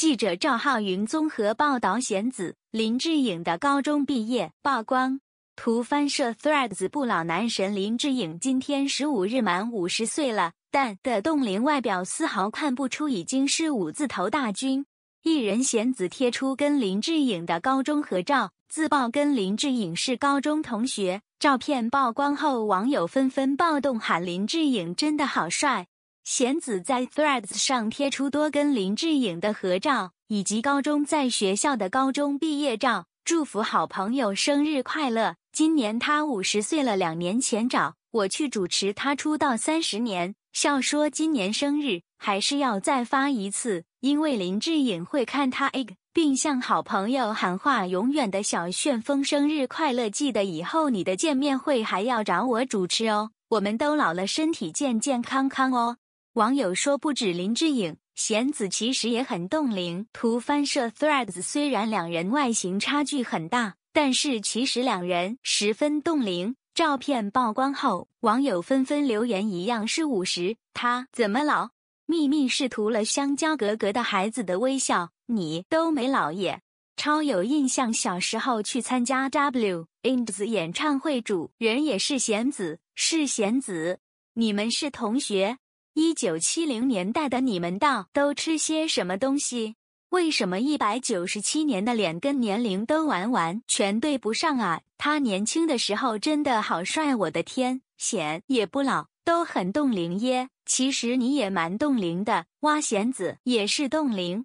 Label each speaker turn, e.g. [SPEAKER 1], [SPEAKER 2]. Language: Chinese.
[SPEAKER 1] 记者赵浩云综合报道：贤子林志颖的高中毕业曝光，图翻摄 threads。不老男神林志颖今天十五日满五十岁了，但的冻龄外表丝毫看不出已经是五字头大军。艺人贤子贴出跟林志颖的高中合照，自曝跟林志颖是高中同学。照片曝光后，网友纷纷暴动喊林志颖真的好帅。贤子在 Threads 上贴出多跟林志颖的合照，以及高中在学校的高中毕业照，祝福好朋友生日快乐。今年他五十岁了，两年前找我去主持他出道三十年，笑说今年生日还是要再发一次，因为林志颖会看他 egg，并向好朋友喊话：“永远的小旋风生日快乐！记得以后你的见面会还要找我主持哦。我们都老了，身体健健康康哦。”网友说不止林志颖，贤子其实也很冻龄。图翻摄 threads，虽然两人外形差距很大，但是其实两人十分冻龄。照片曝光后，网友纷纷留言：“一样是五十，他怎么老？”“秘密是涂了香蕉格格的孩子的微笑，你都没老。”“耶。超有印象，小时候去参加 Winds 演唱会，主人也是贤子，是贤子，你们是同学。”一九七零年代的你们到都吃些什么东西？为什么一百九十七年的脸跟年龄都完完全对不上啊？他年轻的时候真的好帅，我的天，显也不老，都很冻龄耶。其实你也蛮冻龄的，挖贤子也是冻龄。